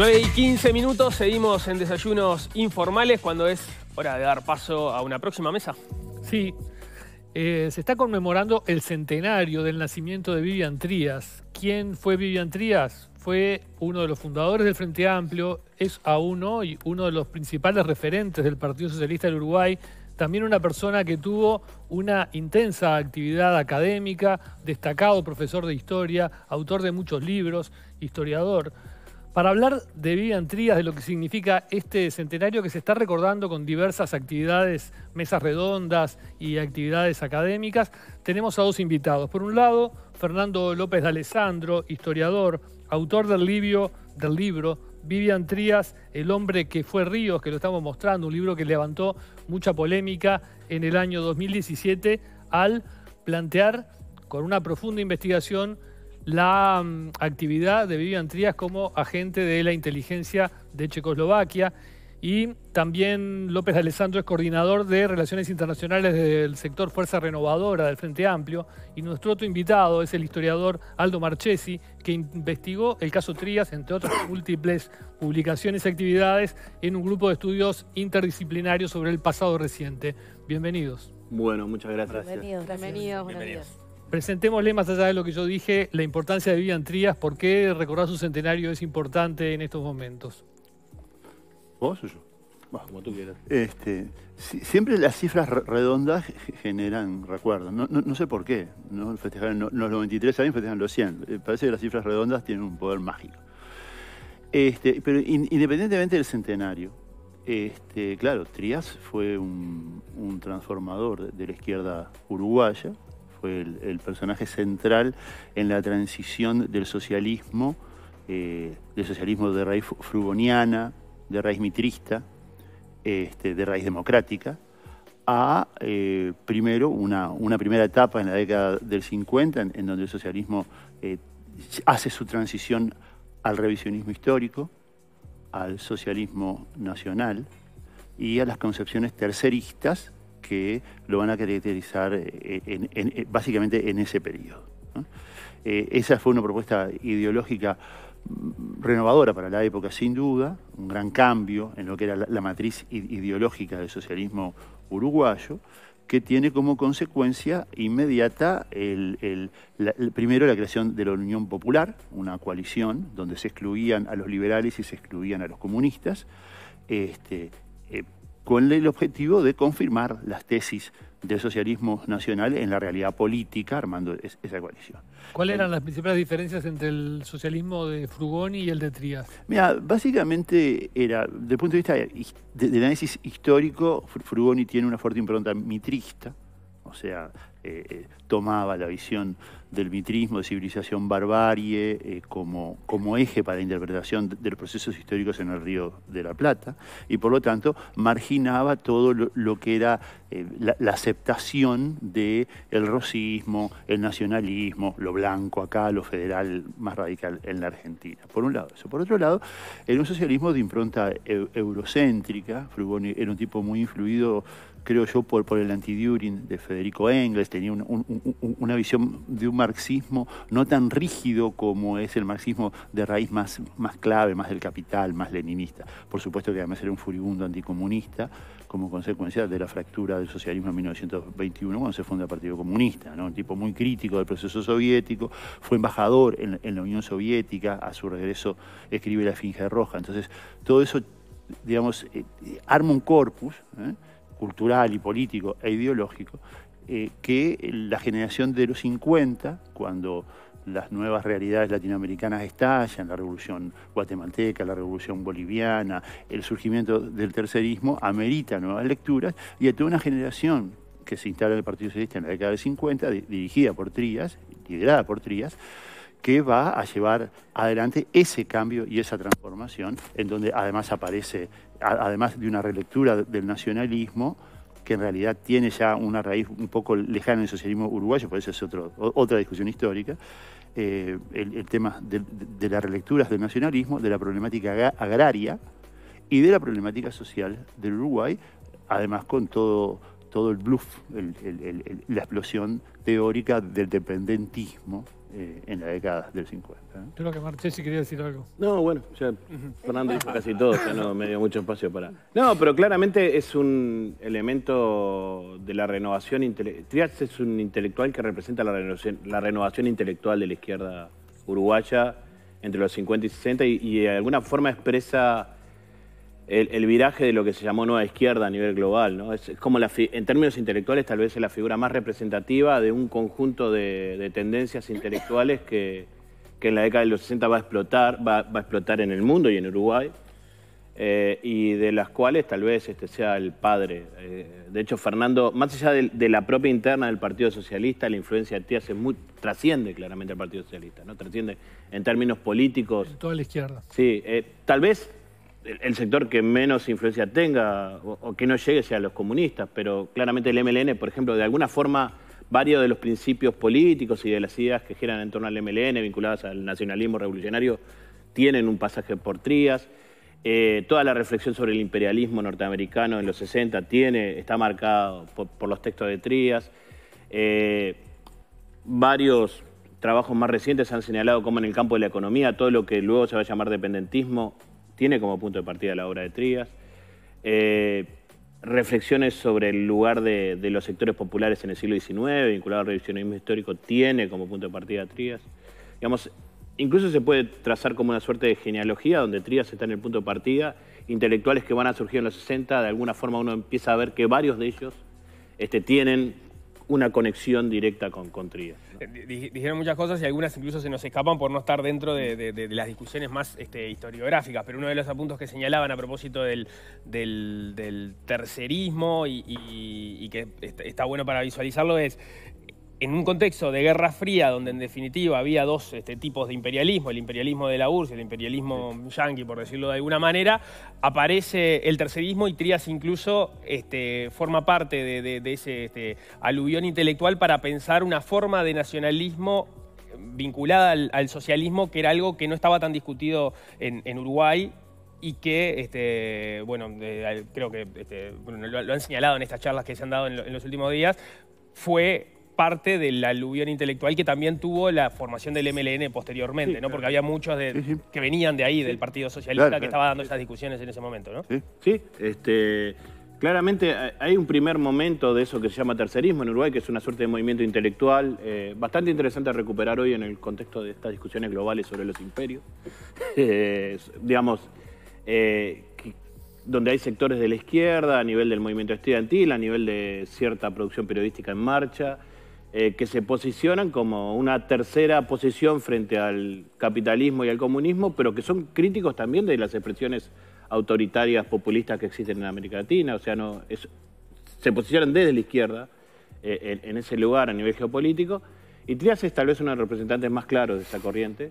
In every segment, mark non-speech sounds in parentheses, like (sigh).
9 y 15 minutos, seguimos en desayunos informales cuando es hora de dar paso a una próxima mesa. Sí, eh, se está conmemorando el centenario del nacimiento de Vivian Trías. ¿Quién fue Vivian Trías? Fue uno de los fundadores del Frente Amplio, es aún hoy uno de los principales referentes del Partido Socialista del Uruguay, también una persona que tuvo una intensa actividad académica, destacado profesor de historia, autor de muchos libros, historiador. Para hablar de Vivian Trías, de lo que significa este centenario que se está recordando con diversas actividades, mesas redondas y actividades académicas, tenemos a dos invitados. Por un lado, Fernando López de Alessandro, historiador, autor del libro, del libro Vivian Trías, El hombre que fue Ríos, que lo estamos mostrando, un libro que levantó mucha polémica en el año 2017 al plantear con una profunda investigación la mm, actividad de Vivian Trías como agente de la inteligencia de Checoslovaquia. Y también López Alessandro es coordinador de Relaciones Internacionales del sector Fuerza Renovadora del Frente Amplio. Y nuestro otro invitado es el historiador Aldo Marchesi, que investigó el caso Trías, entre otras (coughs) múltiples publicaciones y actividades, en un grupo de estudios interdisciplinarios sobre el pasado reciente. Bienvenidos. Bueno, muchas gracias. Bienvenidos. Bienvenidos. Bienvenidos. Presentémosle más allá de lo que yo dije, la importancia de Vivian Trías, por qué recordar su centenario es importante en estos momentos. ¿Vos o yo? como tú quieras. Este, siempre las cifras redondas generan recuerdos. No, sé por qué. ¿no? Festejar los 93 años festejan los 100. Eh, parece que las cifras redondas tienen un poder mágico. Este, pero independientemente del centenario, este, claro, Trías fue un, transformador de la izquierda uruguaya fue el, personaje central en la transición del socialismo, eh, del socialismo de raíz frugoniana, de raíz mitrista, este, de raíz democrática, a eh, primero una, primera etapa en la década del 50, en, donde el socialismo eh, hace su transición al revisionismo histórico, al socialismo nacional y a las concepciones terceristas que lo van a caracterizar eh, eh, básicamente en ese periodo. Eh, esa fue una propuesta ideológica mm, renovadora para la época, sin duda, un gran cambio en lo que era la, matriz ideológica del socialismo uruguayo, que tiene como consecuencia inmediata el, primero la creación de la Unión Popular, una coalición donde se excluían a los liberales y se excluían a los comunistas, este, con el objetivo de confirmar las tesis del socialismo nacional en la realidad política, armando esa coalición. ¿Cuáles eran las principales diferencias entre el socialismo de Frugoni y el de Trias? Mira, básicamente era, desde el punto de vista del análisis histórico, Frugoni tiene una fuerte impronta mitrista, o sea, eh, eh, tomaba la visión del mitrismo, de civilización barbarie, eh, como, como eje para la interpretación de, los procesos históricos en el Río de la Plata, y por lo tanto marginaba todo lo, que era la, aceptación del el rosismo, el nacionalismo, lo blanco acá, lo federal más radical en la Argentina. Por un lado eso. Por otro lado, era un socialismo de impronta eurocéntrica, Frugoni era un tipo muy influido creo yo, por, por el antiduring de Federico Engels, tenía una visión de un marxismo no tan rígido como es el marxismo de raíz más, más clave, más del capital, más leninista. Por supuesto que además era un furibundo anticomunista como consecuencia de la fractura del socialismo en 1921 cuando se funda el Partido Comunista, un tipo muy crítico del proceso soviético, fue embajador en, la Unión Soviética, a su regreso escribe La Finge Roja, entonces todo eso digamos, eh, arma un corpus, ¿eh? cultural y político e ideológico eh, que la generación de los 50, cuando las nuevas realidades latinoamericanas estallan, la revolución guatemalteca, la revolución boliviana, el surgimiento del tercerismo, amerita nuevas lecturas y a toda una generación que se instala en el Partido Socialista en la década de 50, dirigida por Trías, liderada por Trías, que va a llevar adelante ese cambio y esa transformación, en donde además aparece, además de una relectura del nacionalismo, que en realidad tiene ya una raíz un poco lejana en el socialismo uruguayo, por eso es otro, otra discusión histórica, eh, el, tema de, las relecturas del nacionalismo, de la problemática agraria y de la problemática social del Uruguay, además con todo, todo el bluff, la explosión teórica del dependentismo eh, en la década del 50. Creo ¿eh? que Marchesi quería decir algo. No, bueno, ya Fernando dijo casi todo, ya no me dio mucho espacio para... No, pero claramente es un elemento de la renovación... intelectual. Trias es un intelectual que representa la renovación, la renovación intelectual de la izquierda uruguaya entre los 50 y 60 y de alguna forma expresa el, viraje de lo que se llamó nueva izquierda a nivel global. ¿no? Es, como la en términos intelectuales tal vez es la figura más representativa de un conjunto de, tendencias intelectuales que, que, en la década de los 60 va a explotar, va, a explotar en el mundo y en Uruguay. Eh, y de las cuales tal vez este sea el padre. Eh, de hecho, Fernando, más allá de, la propia interna del Partido Socialista, la influencia de ti hace muy, trasciende claramente al Partido Socialista, ¿no? Trasciende en términos políticos. toda la izquierda. Sí, eh, tal vez el, sector que menos influencia tenga o, que no llegue sea los comunistas, pero claramente el MLN, por ejemplo, de alguna forma varios de los principios políticos y de las ideas que giran en torno al MLN vinculadas al nacionalismo revolucionario tienen un pasaje por Trías. Eh, toda la reflexión sobre el imperialismo norteamericano en los 60 tiene, está marcada por, los textos de Trías. Eh, varios trabajos más recientes han señalado cómo en el campo de la economía todo lo que luego se va a llamar dependentismo tiene como punto de partida la obra de Trías. Eh, reflexiones sobre el lugar de, los sectores populares en el siglo XIX, vinculado al revisionismo histórico, tiene como punto de partida Trías. Digamos, incluso se puede trazar como una suerte de genealogía, donde Trías está en el punto de partida, intelectuales que van a surgir en los 60, de alguna forma uno empieza a ver que varios de ellos este, tienen una conexión directa con, con eh, Dijeron muchas cosas y algunas incluso se nos escapan por no estar dentro de, las discusiones más este, historiográficas, pero uno de los apuntos que señalaban a propósito del, del, tercerismo y, que está bueno para visualizarlo es en un contexto de Guerra Fría, donde en definitiva había dos este, tipos de imperialismo, el imperialismo de la URSS y el imperialismo yanqui, por decirlo de alguna manera, aparece el tercerismo y Trías incluso este, forma parte de, ese este, aluvión intelectual para pensar una forma de nacionalismo vinculada al, socialismo, que era algo que no estaba tan discutido en, Uruguay y que, bueno, creo que lo, han señalado en estas charlas que se han dado en los últimos días, fue parte de la aluvión intelectual que también tuvo la formación del MLN posteriormente, ¿no? Porque había muchos que venían de ahí, del Partido Socialista, que estaba dando esas discusiones en ese momento, ¿no? Sí, este, claramente hay un primer momento de eso que se llama tercerismo en Uruguay, que es una suerte de movimiento intelectual eh, bastante interesante a recuperar hoy en el contexto de estas discusiones globales sobre los imperios. (laughs) Eh, digamos, eh, donde hay sectores de la izquierda, a nivel del movimiento estudiantil, a nivel de cierta producción periodística en marcha, eh, que se posicionan como una tercera posición frente al capitalismo y al comunismo, pero que son críticos también de las expresiones autoritarias populistas que existen en América Latina, o sea, no es, se posicionan desde la izquierda eh, en, ese lugar a nivel geopolítico, y Trias es tal vez uno de los representantes más claros de esa corriente,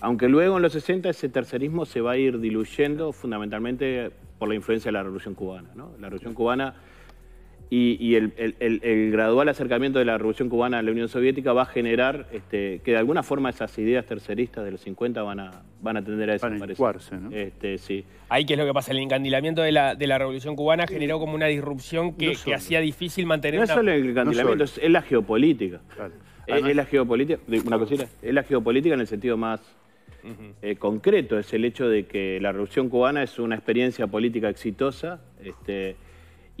aunque luego en los 60 ese tercerismo se va a ir diluyendo fundamentalmente por la influencia de la Revolución Cubana. La Revolución Cubana y, el, gradual acercamiento de la Revolución Cubana a la Unión Soviética va a generar este, que de alguna forma esas ideas terceristas de los 50 van a, van a tender a desaparecer. ¿no? Este, sí. Ahí que es lo que pasa, el encandilamiento de la, Revolución Cubana generó como una disrupción que, hacía difícil mantener... No es solo el encandilamiento, es la geopolítica. Eh, es, la geopolítica, una cosita, es la geopolítica en el sentido más... Eh, concreto es el hecho de que la Revolución Cubana es una experiencia política exitosa, este,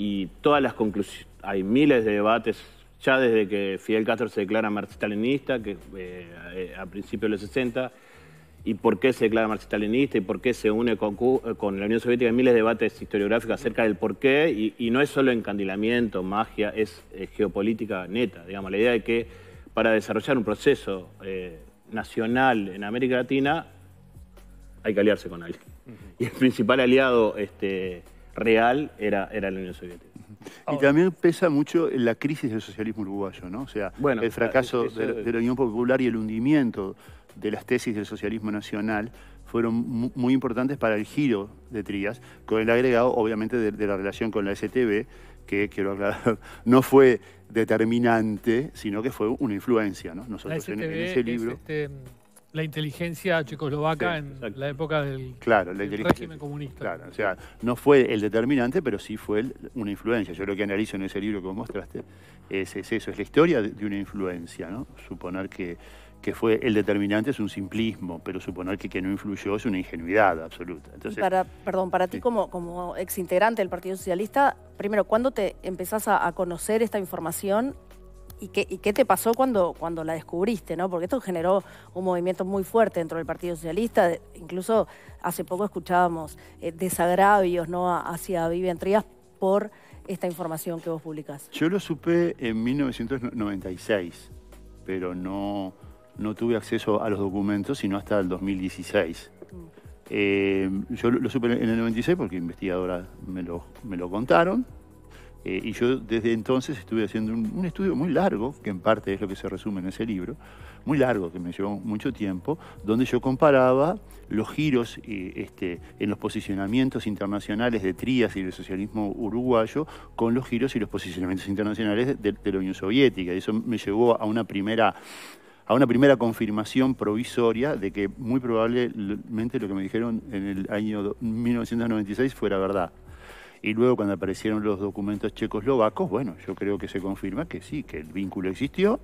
y todas las conclusiones, hay miles de debates, ya desde que Fidel Castro se declara marxista-leninista, que eh, eh, a principios de los 60, y por qué se declara marxista-leninista y por qué se une eh, con, la Unión Soviética, hay miles de debates historiográficos acerca del por qué, y, no es solo encandilamiento, magia, es, geopolítica neta, digamos, la idea de que para desarrollar un proceso nacional en América Latina hay que aliarse con alguien. Y el principal aliado este, real era, era la Unión Soviética. Y también pesa mucho la crisis del socialismo uruguayo, ¿no? O sea, bueno, el fracaso de, la Unión Popular y el hundimiento de las tesis del socialismo nacional fueron muy, importantes para el giro de Trías, con el agregado, obviamente, de, la relación con la STB, que, quiero aclarar, (laughs) no fue determinante, sino que fue una influencia, ¿no? Nosotros en, ese libro... Este, la inteligencia checoslovaca en la época del, régimen comunista. Claro, o sea, no fue el determinante, pero sí fue una influencia. Yo lo que analizo en ese libro que vos mostraste es, eso, es la historia de, una influencia, ¿no? Suponer que, que, fue el determinante es un simplismo, pero suponer que, que no influyó es una ingenuidad absoluta. Entonces, para, perdón, para ti como, como ex del Partido Socialista, primero, ¿cuándo te empezás a conocer esta información y, qué, te pasó cuando, cuando la descubriste, ¿no? Porque esto generó un movimiento muy fuerte dentro del Partido Socialista. Incluso hace poco escuchábamos eh, desagravios ¿no? hacia Vivian Trías por esta información que vos publicás. Yo lo supe en 1996, pero no, no tuve acceso a los documentos sino hasta el 2016. Mm. Eh, yo lo, supe en el 96 porque investigadoras me lo, me lo contaron eh, y yo desde entonces estuve haciendo un, estudio muy largo, que en parte es lo que se resume en ese libro, muy largo, que me llevó mucho tiempo, donde yo comparaba los giros eh, este, en los posicionamientos internacionales de Trías y del socialismo uruguayo con los giros y los posicionamientos internacionales de, la Unión Soviética. Y eso me llevó a una primera a una primera confirmación provisoria de que muy probablemente lo que me dijeron en el año 1996 fuera verdad. Y luego cuando aparecieron los documentos checoslovacos, bueno, yo creo que se confirma que sí, que el vínculo existió,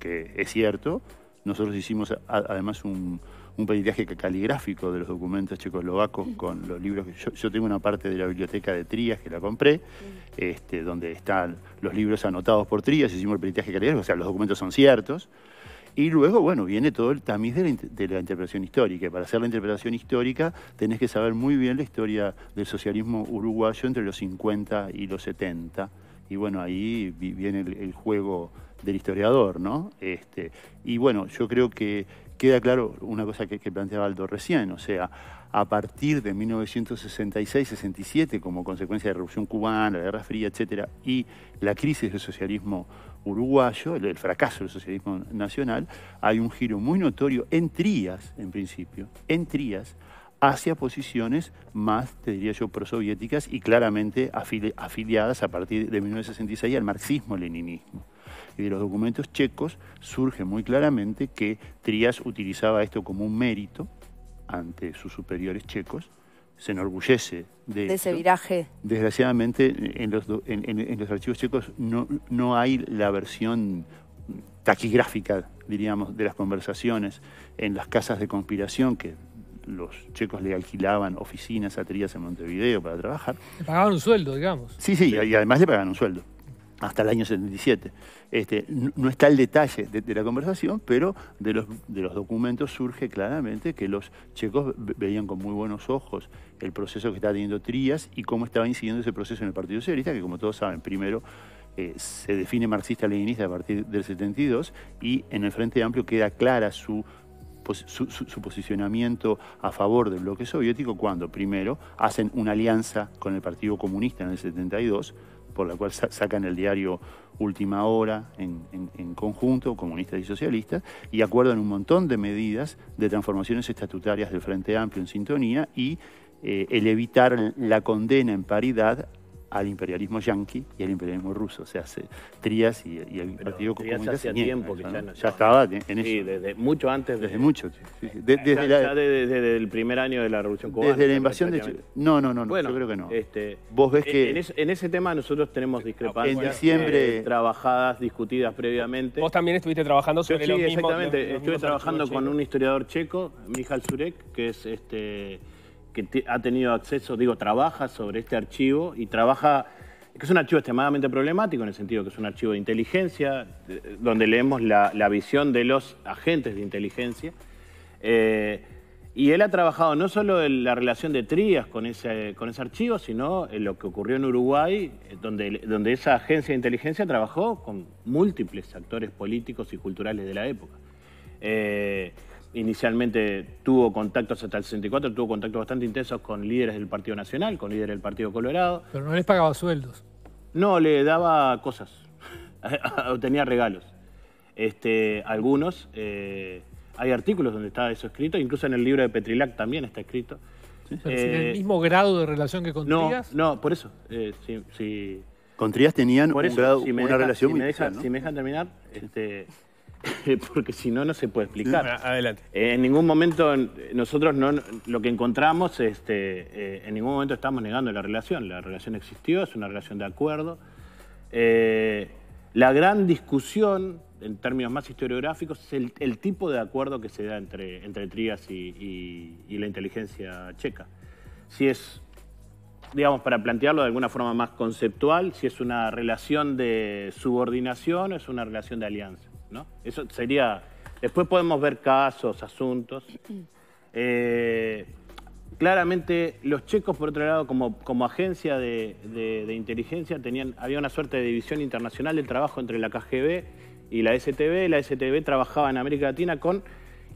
que es cierto. Nosotros hicimos además un, un peritaje caligráfico de los documentos checoslovacos con los libros que yo, yo, tengo una parte de la biblioteca de Trías que la compré, este, donde están los libros anotados por Trías, hicimos el peritaje caligráfico, o sea, los documentos son ciertos. Y luego, bueno, viene todo el tamiz de la, interpretación histórica. Para hacer la interpretación histórica tenés que saber muy bien la historia del socialismo uruguayo entre los 50 y los 70. Y bueno, ahí viene el, juego del historiador, ¿no? Este, y bueno, yo creo que queda claro una cosa que, planteaba Aldo recién, o sea, a partir de 1966-67, como consecuencia de la Revolución Cubana, la Guerra Fría, etcétera, y la crisis del socialismo uruguayo, el, fracaso del socialismo nacional, hay un giro muy notorio en trías, en principio, en trías, hacia posiciones más, te diría yo, prosoviéticas y claramente afiliadas a partir de 1966 al marxismo-leninismo. Y de los documentos checos surge muy claramente que Trías utilizaba esto como un mérito ante sus superiores checos se enorgullece de, ese viraje. Desgraciadamente, en los, en, los archivos checos no, no hay la versión taquigráfica, diríamos, de las conversaciones en las casas de conspiración que los checos le alquilaban oficinas a en Montevideo para trabajar. Le pagaban un sueldo, digamos. Sí, sí, y además le pagaban un sueldo hasta el año 77. Este, no está el detalle de, la conversación, pero de los, de los, documentos surge claramente que los checos veían con muy buenos ojos el proceso que estaba teniendo Trías y cómo estaba incidiendo ese proceso en el Partido Socialista, que como todos saben, primero eh, se define marxista-leninista a partir del 72 y en el Frente Amplio queda clara su su, su, posicionamiento a favor del bloque soviético cuando primero hacen una alianza con el Partido Comunista en el 72, por la cual sacan el diario Última Hora en, conjunto, comunistas y socialistas, y acuerdan un montón de medidas de transformaciones estatutarias del Frente Amplio en sintonía y eh, el evitar la condena en paridad al imperialismo yanqui y al imperialismo ruso. O sea, Trías y, el Partido Comunista hacía tiempo que ya, ya, estaba en, en sí, desde mucho antes. desde mucho. Ah, desde, ya, desde, el primer año de la Revolución Cubana. Desde la invasión de Chile. No, no, no, yo creo que no. Este, Vos ves que... En, ese tema nosotros tenemos discrepancias. En eh, diciembre... trabajadas, discutidas previamente. Vos también estuviste trabajando sobre yo, lo exactamente. Estuve trabajando con un historiador checo, Mijal Surek, que es este que ha tenido acceso, digo, trabaja sobre este archivo y trabaja, que es un archivo extremadamente problemático en el sentido que es un archivo de inteligencia, donde leemos la, visión de los agentes de inteligencia. Eh, y él ha trabajado no solo en la relación de Trías con ese, con ese archivo, sino en lo que ocurrió en Uruguay, eh, donde, donde esa agencia de inteligencia trabajó con múltiples actores políticos y culturales de la época. Eh, inicialmente tuvo contactos hasta el 64, tuvo contactos bastante intensos con líderes del Partido Nacional, con líderes del Partido Colorado. Pero no les pagaba sueldos. No, le daba cosas, (laughs) Tenía regalos. Este, algunos, eh, hay artículos donde está eso escrito, incluso en el libro de Petrilac también está escrito. Eh, el mismo grado de relación que con no, No, por eso. Eh, si, con tenían un grado, una relación muy Si me dejan terminar, este, (laughs) porque si no, no se puede explicar. Ah, adelante. en ningún momento nosotros no, lo que encontramos, este, eh, en ningún momento estamos negando la relación. La relación existió, es una relación de acuerdo. Eh, la gran discusión, en términos más historiográficos, es el, tipo de acuerdo que se da entre, entre Trías y la inteligencia checa. Si es digamos, para plantearlo de alguna forma más conceptual, si es una relación de subordinación o es una relación de alianza. Eso sería... Después podemos ver casos, asuntos. (clears throat) Eh, claramente los checos, por otro lado, como, como agencia de, inteligencia, tenían, había una suerte de división internacional del trabajo entre la KGB y la STB. La STB trabajaba en América Latina con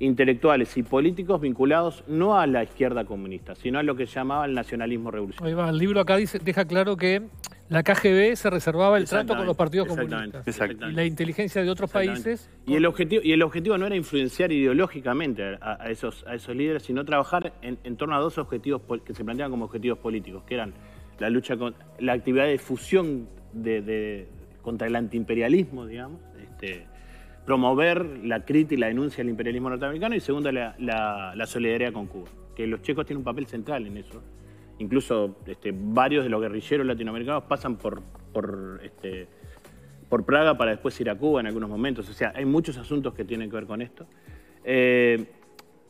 intelectuales y políticos vinculados no a la izquierda comunista, sino a lo que llamaba el nacionalismo revolucionario. Ahí el libro acá dice, deja claro que la KGB se reservaba el trato con los partidos comunistas y la inteligencia de otros países. Y el objetivo y el objetivo no era influenciar ideológicamente a, esos a esos líderes, sino trabajar en, torno a dos objetivos que se planteaban como objetivos políticos, que eran la lucha con la actividad de fusión de, contra el antiimperialismo, digamos, este, promover la crítica y la denuncia del imperialismo norteamericano y segunda, la, la solidaridad con Cuba, que los checos tienen un papel central en eso incluso este, varios de los guerrilleros latinoamericanos pasan por, por, este, por Praga para después ir a Cuba en algunos momentos. O sea, hay muchos asuntos que tienen que ver con esto. Eh,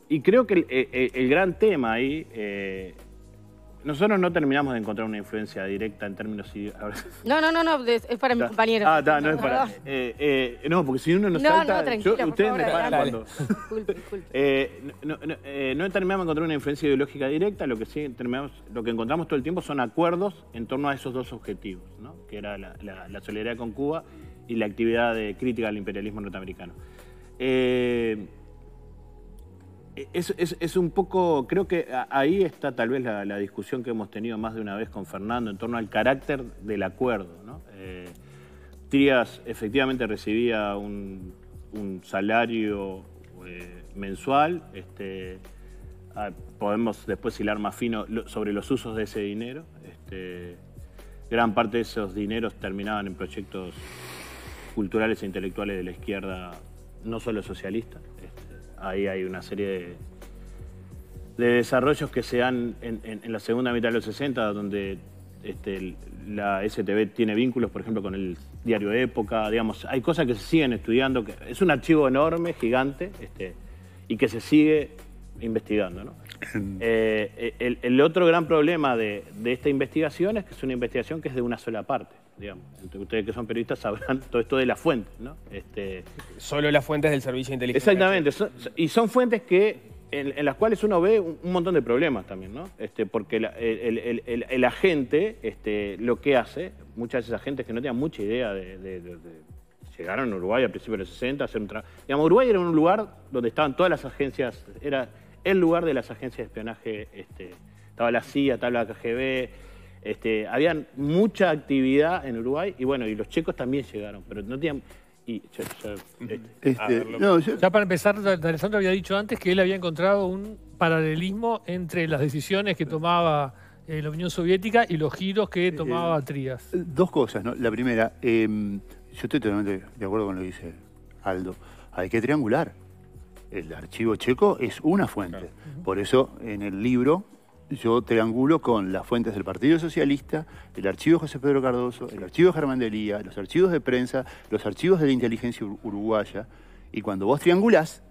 y creo que el, eh, eh, gran tema ahí nosotros no terminamos de encontrar una influencia directa en términos... No, no, no, no es para mi compañero. Ah, está, no es para... Eh, eh, no, porque si uno nos no, salta... No, tranquilo, ustedes favor, me cuando... Disculpe, disculpe. (laughs) Eh, no, no, no, terminamos de encontrar una influencia ideológica directa, lo que sí terminamos, lo que encontramos todo el tiempo son acuerdos en torno a esos dos objetivos, ¿no? que era la, solidaridad con Cuba y la actividad crítica al imperialismo norteamericano. Eh, eh, es, un poco, creo que ahí está tal vez la, discusión que hemos tenido más de una vez con Fernando en torno al carácter del acuerdo. ¿no? Eh, Trías efectivamente recibía un, salario eh, mensual, este, podemos después hilar más fino sobre los usos de ese dinero. Este, gran parte de esos dineros terminaban en proyectos culturales e intelectuales de la izquierda, no solo socialista ahí hay una serie de, desarrollos que se dan en, la segunda mitad de los 60, donde este, la STB tiene vínculos, por ejemplo, con el diario Época, digamos, hay cosas que se siguen estudiando, que es un archivo enorme, gigante, este, y que se sigue investigando. ¿no? Eh, el, otro gran problema de esta investigación es que es una investigación que es de una sola parte. Entre ustedes que son periodistas sabrán (laughs) todo esto de las fuentes, ¿no? Este... Solo las fuentes del servicio inteligente Exactamente, y son fuentes que en, las cuales uno ve un, montón de problemas también, ¿no? Este, porque el, agente este, lo que hace, muchas veces agentes que no tenían mucha idea de, de, llegaron a Uruguay a principios de los 60, hacer un Uruguay era un lugar donde estaban todas las agencias, era el lugar de las agencias de espionaje, este, estaba la CIA, estaba la KGB, este, había mucha actividad en Uruguay y bueno, y los checos también llegaron, pero no tenían... Ya para empezar, Alessandro había dicho antes que él había encontrado un paralelismo entre las decisiones que tomaba eh, la Unión Soviética y los giros que eh, tomaba Trías. Eh, dos cosas, ¿no? La primera, em, yo estoy totalmente de acuerdo con lo que dice Aldo. Hay que triangular. El archivo checo es una fuente. Por eso en el libro yo triangulo con las fuentes del Partido Socialista, el archivo José Pedro Cardoso, el archivo Germán de los archivos de prensa, los archivos de la inteligencia uruguaya, y cuando vos triangulás,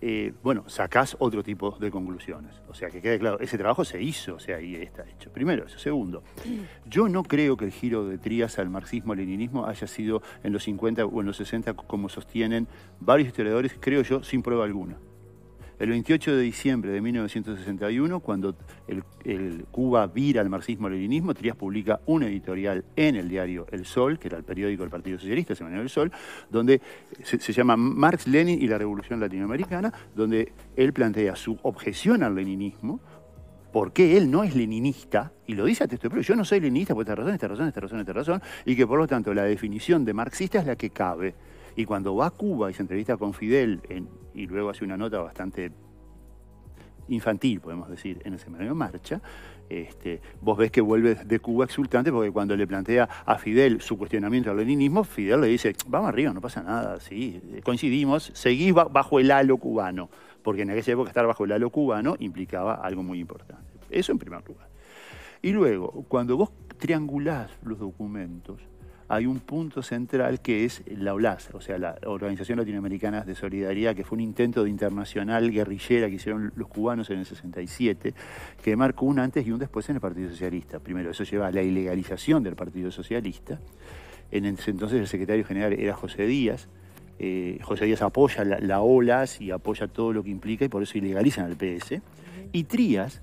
eh, bueno, sacás otro tipo de conclusiones. O sea, que quede claro, ese trabajo se hizo, o sea, ahí está hecho. Primero eso. Segundo, (clears throat) yo no creo que el giro de Trías al marxismo-leninismo haya sido en los 50 o en los 60, como sostienen varios historiadores, creo yo, sin prueba alguna. El 28 de diciembre de 1961, cuando el, Cuba vira al marxismo-leninismo, Trias publica un editorial en el diario El Sol, que era el periódico del Partido Socialista, Semanario del Sol, donde se, llama Marx, Lenin y la Revolución Latinoamericana, donde él plantea su objeción al leninismo, porque él no es leninista, y lo dice a texto yo no soy leninista por pues esta razón, esta razón, esta razón, esta razón, y que por lo tanto la definición de marxista es la que cabe. Y cuando va a Cuba y se entrevista con Fidel, y luego hace una nota bastante infantil, podemos decir, en el semanario Marcha, este, vos ves que vuelve de Cuba exultante porque cuando le plantea a Fidel su cuestionamiento al leninismo, Fidel le dice, vamos arriba, no pasa nada, sí, coincidimos, seguís bajo el halo cubano, porque en aquella época estar bajo el halo cubano implicaba algo muy importante. Eso en primer lugar. Y luego, cuando vos triangulás los documentos, hay un punto central que es la OLAS, o sea, la Organización Latinoamericana de Solidaridad, que fue un intento de internacional guerrillera que hicieron los cubanos en el 67, que marcó un antes y un después en el Partido Socialista. Primero, eso lleva a la ilegalización del Partido Socialista. En ese entonces el secretario general era José Díaz. Eh, José Díaz apoya la, OLAS y apoya todo lo que implica y por eso ilegalizan al PS. Y Trías,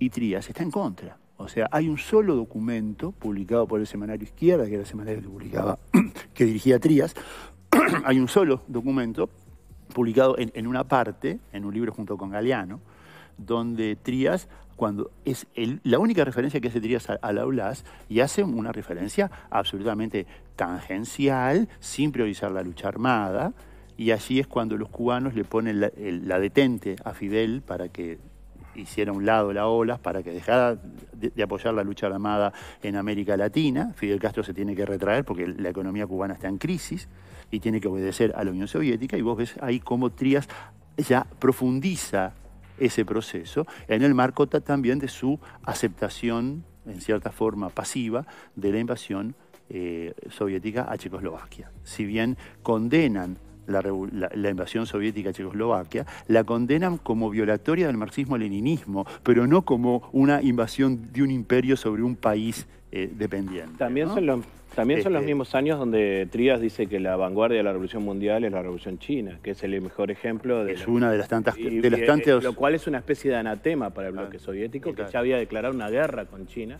y Trías está en contra o sea, hay un solo documento publicado por el semanario Izquierda, que era el semanario que publicaba, (clears throat) que dirigía Trías, (clears throat) hay un solo documento publicado en, una parte, en un libro junto con Galeano, donde Trías, cuando es la única referencia que hace Trías a, la ULAS, y hace una referencia absolutamente tangencial, sin priorizar la lucha armada, y allí es cuando los cubanos le ponen la detente a Fidel para que hiciera un lado la ola para que dejara de, apoyar la lucha armada en América Latina. Fidel Castro se tiene que retraer porque la economía cubana está en crisis y tiene que obedecer a la Unión Soviética. Y vos ves ahí cómo Trias ya profundiza ese proceso en el marco también de su aceptación, en cierta forma pasiva, de la invasión eh, soviética a Checoslovaquia. Si bien condenan la, invasión soviética a Checoslovaquia, la condenan como violatoria del marxismo-leninismo, pero no como una invasión de un imperio sobre un país eh, dependiente. También, son los, también son los este, mismos años donde Trías dice que la vanguardia de la Revolución Mundial es la Revolución China, que es el mejor ejemplo de... Es una de las tantas... de las eh, tantas... Lo cual es una especie de anatema para el bloque ah, soviético, que ya había declarado una guerra con China.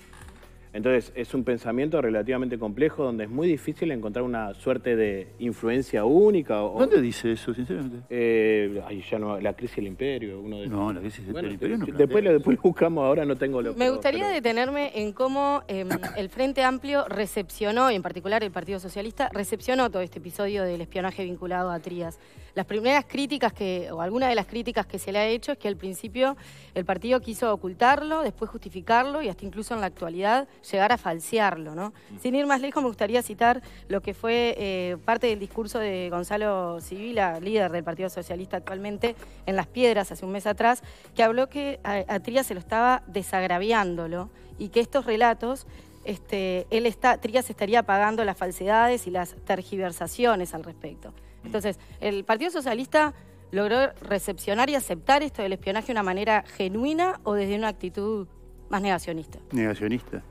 Entonces, es un pensamiento relativamente complejo donde es muy difícil encontrar una suerte de influencia única. ¿Dónde dice eso, sinceramente? Eh, ya no, la crisis del imperio. no, la crisis del imperio no Después, lo, buscamos, ahora no tengo lo Me gustaría detenerme en cómo em, (coughs) el Frente Amplio recepcionó, y en particular el Partido Socialista, recepcionó todo este episodio del espionaje vinculado a Trías. Las primeras críticas que, o alguna de las críticas que se le ha hecho es que al principio el partido quiso ocultarlo, después justificarlo y hasta incluso en la actualidad llegar a falsearlo. Mm. Sin ir más lejos, me gustaría citar lo que fue eh, parte del discurso de Gonzalo Civila, líder del Partido Socialista actualmente, en Las Piedras hace un mes atrás, que habló que a, Trías se lo estaba desagraviándolo y que estos relatos este, él está, Trías estaría pagando las falsedades y las tergiversaciones al respecto. Entonces, el Partido Socialista logró recepcionar y aceptar esto del espionaje de una manera genuina o desde una actitud más negacionista. Negacionista.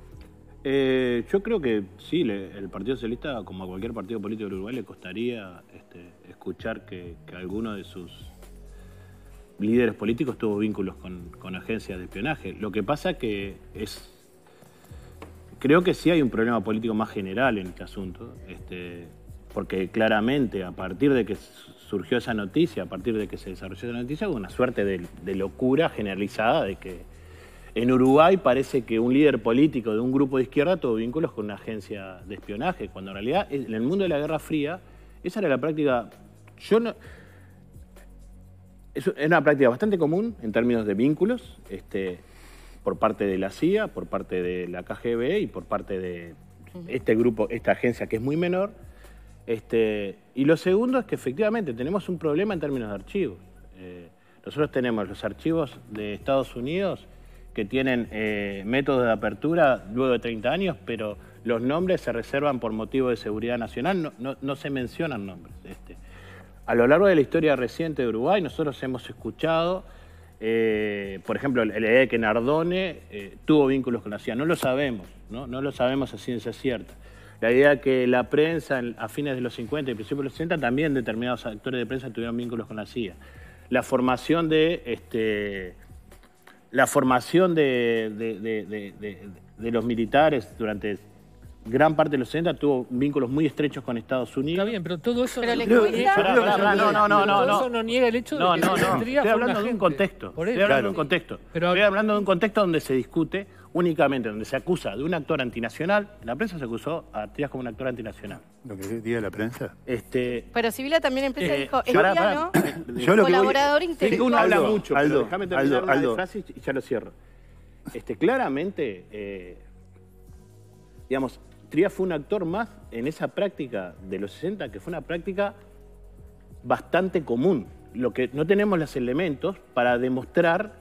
Eh, yo creo que sí, el Partido Socialista, como a cualquier partido político de Uruguay, le costaría este, escuchar que, alguno de sus líderes políticos tuvo vínculos con, agencias de espionaje. Lo que pasa que es creo que sí hay un problema político más general en este asunto. Este, porque claramente a partir de que surgió esa noticia, a partir de que se desarrolló esa noticia, hubo una suerte de, locura generalizada de que en Uruguay parece que un líder político de un grupo de izquierda tuvo vínculos con una agencia de espionaje, cuando en realidad eh, en el mundo de la Guerra Fría esa era la práctica... Yo no, es una práctica bastante común en términos de vínculos, este, por parte de la CIA, por parte de la KGB y por parte de este grupo, esta agencia que es muy menor, este, y lo segundo es que efectivamente tenemos un problema en términos de archivos. Eh, nosotros tenemos los archivos de Estados Unidos que tienen eh, métodos de apertura luego de 30 años, pero los nombres se reservan por motivo de seguridad nacional, no, se mencionan nombres. Este. a lo largo de la historia reciente de Uruguay, nosotros hemos escuchado, eh, por ejemplo, el de e que Nardone tuvo vínculos con la CIA. No lo sabemos, no lo sabemos a ciencia cierta. La idea que la prensa a fines de los 50 y principios de los 60 también determinados actores de prensa tuvieron vínculos con la CIA. La formación de este, la formación de, los militares durante gran parte de los 60 tuvo vínculos muy estrechos con Estados Unidos. Está bien, pero todo eso... no, no, no, no, no niega el hecho de que... No, no, no. hablando de un contexto. Estoy hablando de un contexto. Estoy hablando de un contexto donde se discute únicamente donde se acusa de un actor antinacional, la prensa se acusó a Trías como un actor antinacional. ¿Lo que diga la prensa? Este, pero Sibila también en prensa eh, dijo, yo, pará, eh, colaborador intelectual. uno habla mucho, déjame terminar la frase y ya lo cierro. Este, claramente, eh, digamos, Trías fue un actor más en esa práctica de los 60, que fue una práctica bastante común. Lo que no tenemos los elementos para demostrar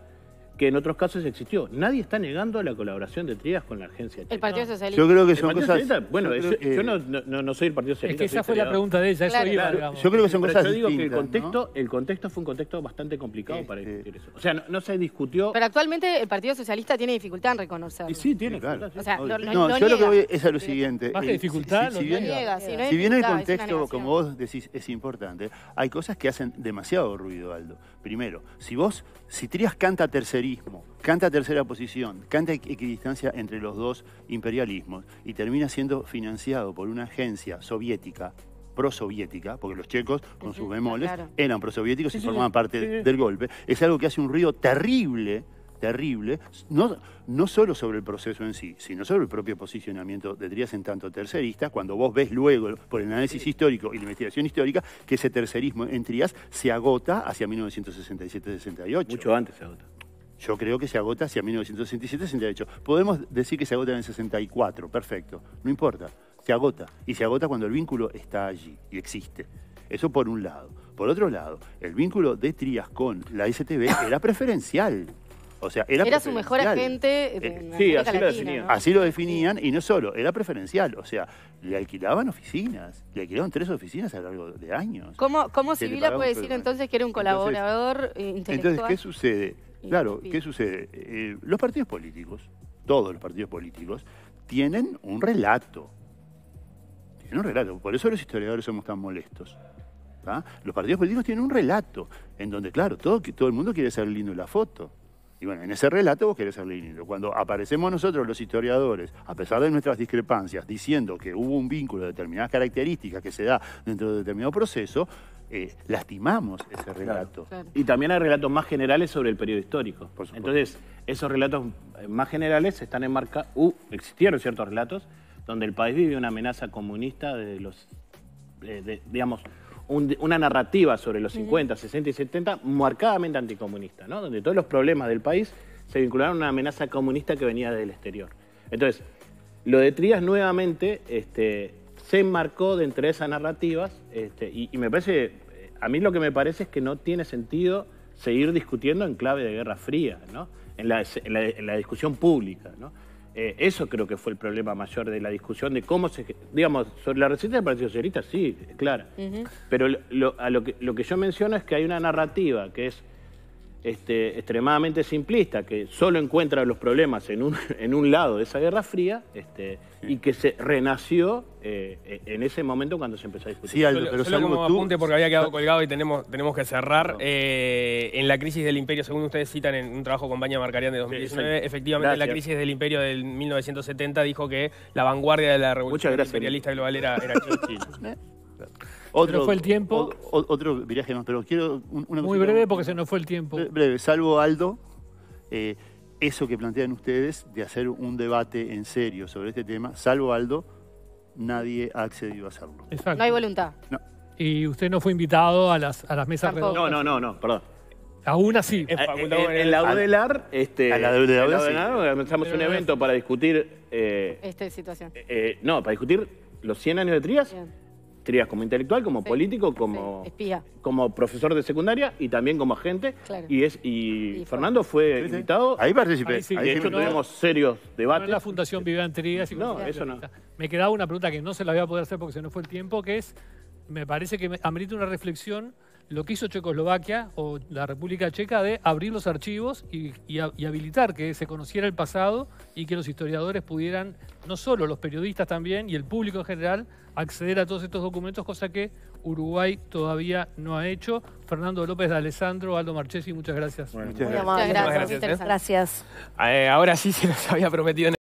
que en otros casos existió. Nadie está negando la colaboración de Trias con la agencia El Partido Socialista. Yo creo que son cosas... Bueno, yo, no, no, soy el Partido Socialista. Es que esa fue la pregunta de ella, eso iba, Yo creo que son cosas cosas yo digo que el contexto, el contexto fue un contexto bastante complicado para discutir eso. O sea, no, se discutió... Pero actualmente el Partido Socialista tiene dificultad en reconocerlo. sí, tiene. claro. O sea, no, yo lo que voy es a lo siguiente. Más que eh, dificultad, si, bien, si bien el contexto, como vos decís, es importante, hay cosas que hacen demasiado ruido, Aldo. Primero, si vos, si Trias canta tercerismo, canta tercera posición, canta equidistancia entre los dos imperialismos y termina siendo financiado por una agencia soviética prosoviética, porque los checos, con sus bemoles, eran prosoviéticos y formaban parte del golpe, es algo que hace un ruido terrible terrible, no, no solo sobre el proceso en sí, sino sobre el propio posicionamiento de Trias en tanto tercerista, cuando vos ves luego, por el análisis histórico y la investigación histórica, que ese tercerismo en Trias se agota hacia 1967-68. Mucho antes se agota. Yo creo que se agota hacia 1967-68. Podemos decir que se agota en el 64, perfecto, no importa, se agota. Y se agota cuando el vínculo está allí y existe. Eso por un lado. Por otro lado, el vínculo de Trias con la STB era preferencial era, su mejor agente. Eh, sí, así, lo definían. así lo definían. Y no solo, era preferencial. O sea, le alquilaban oficinas. Le alquilaban tres oficinas a lo largo de años. ¿Cómo, cómo Sibila puede decir entonces que era un colaborador entonces, eh, Entonces, ¿qué sucede? Claro, ¿qué sucede? Eh, los partidos políticos, todos los partidos políticos, tienen un relato. Tienen un relato. Por eso los historiadores somos tan molestos. ¿ah? Los partidos políticos tienen un relato en donde, claro, todo, todo el mundo quiere ser lindo en la foto. Y bueno, en ese relato vos querés ser Cuando aparecemos nosotros los historiadores, a pesar de nuestras discrepancias, diciendo que hubo un vínculo de determinadas características que se da dentro de determinado proceso, eh, lastimamos ese relato. Y también hay relatos más generales sobre el periodo histórico. Entonces, esos relatos más generales están marca... uh, existieron ciertos relatos, donde el país vive una amenaza comunista de los, eh, digamos, una narrativa sobre los 50, 60 y 70 marcadamente anticomunista, ¿no? donde todos los problemas del país se vincularon a una amenaza comunista que venía desde el exterior. Entonces, lo de Trías nuevamente este, se enmarcó dentro de esas narrativas este, y, me parece, a mí lo que me parece es que no tiene sentido seguir discutiendo en clave de Guerra Fría, ¿no? en, la, en la discusión pública. ¿no? Eh, eso creo que fue el problema mayor de la discusión de cómo se... Digamos, sobre la receta del Partido Socialista, sí, claro. Pero a lo, que, lo que yo menciono es que hay una narrativa que es este, extremadamente simplista, que solo encuentra los problemas en un, (laughs) en un lado de esa Guerra Fría, este, y que se renació eh, e, en ese momento cuando se empezó a discutir. Sí, pero solo, como apunte porque había quedado ah. colgado y tenemos, tenemos que cerrar. Eh, en la crisis del imperio, según ustedes citan en un trabajo con Baña Marcarian de 2019, efectivamente la crisis del imperio del 1970 dijo que la vanguardia de la revolución imperialista global era, era (laughs) otro, fue el tiempo. otro viraje más, pero quiero una Muy breve porque se nos fue el tiempo. Breve, salvo Aldo, eh, eso que plantean ustedes de hacer un debate en serio sobre este tema, salvo Aldo, nadie ha accedido a hacerlo. Exacto. No hay voluntad. Y usted no fue invitado a las, mesas redondas. No, no, no, no, perdón. Aún así. En, la UDELAR, este, a la UDELAR, organizamos un evento para discutir... Eh, Esta situación. Eh, no, para discutir los 100 años de Trías. Trías como intelectual, como político, como, como profesor de secundaria y también como agente. Y, es, y, Fernando fue invitado. Ahí participé. Ahí, sí de tuvimos serios debates. No la Fundación Vivian Trías. no, eso no. Me quedaba una pregunta que no se la voy a poder hacer porque se nos fue el tiempo, que es, me parece que amerita una reflexión lo que hizo Checoslovaquia o la República Checa de abrir los archivos y, habilitar que se conociera el pasado y que los historiadores pudieran, no solo los periodistas también y el público en general, acceder a todos estos documentos, cosa que Uruguay todavía no ha hecho. Fernando López de Alessandro, Aldo Marchesi, muchas gracias. muchas, gracias. gracias. Eh, ahora sí se nos había prometido. En